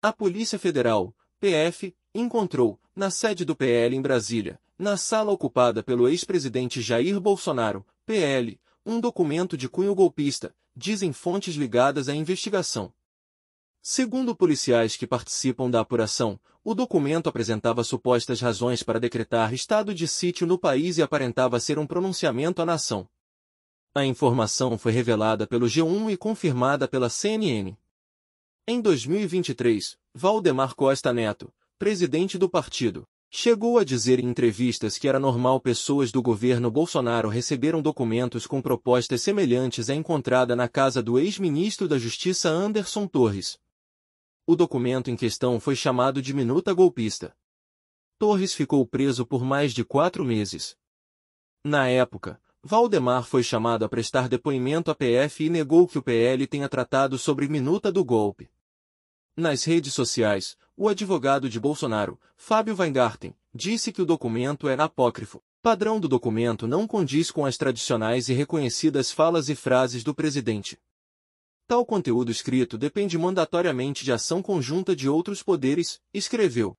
A Polícia Federal, PF, encontrou, na sede do PL em Brasília, na sala ocupada pelo ex-presidente Jair Bolsonaro, PL, um documento de cunho golpista, dizem fontes ligadas à investigação. Segundo policiais que participam da apuração, o documento apresentava supostas razões para decretar estado de sítio no país e aparentava ser um pronunciamento à nação. A informação foi revelada pelo G1 e confirmada pela CNN. Em 2023, Valdemar Costa Neto, presidente do partido, chegou a dizer em entrevistas que era normal pessoas do governo Bolsonaro receberam documentos com propostas semelhantes à encontrada na casa do ex-ministro da Justiça Anderson Torres. O documento em questão foi chamado de Minuta Golpista. Torres ficou preso por mais de quatro meses. Na época, Valdemar foi chamado a prestar depoimento à PF e negou que o PL tenha tratado sobre Minuta do Golpe. Nas redes sociais, o advogado de Bolsonaro, Fábio Weingarten, disse que o documento era apócrifo. Padrão do documento não condiz com as tradicionais e reconhecidas falas e frases do presidente. Tal conteúdo escrito depende mandatoriamente de ação conjunta de outros poderes, escreveu.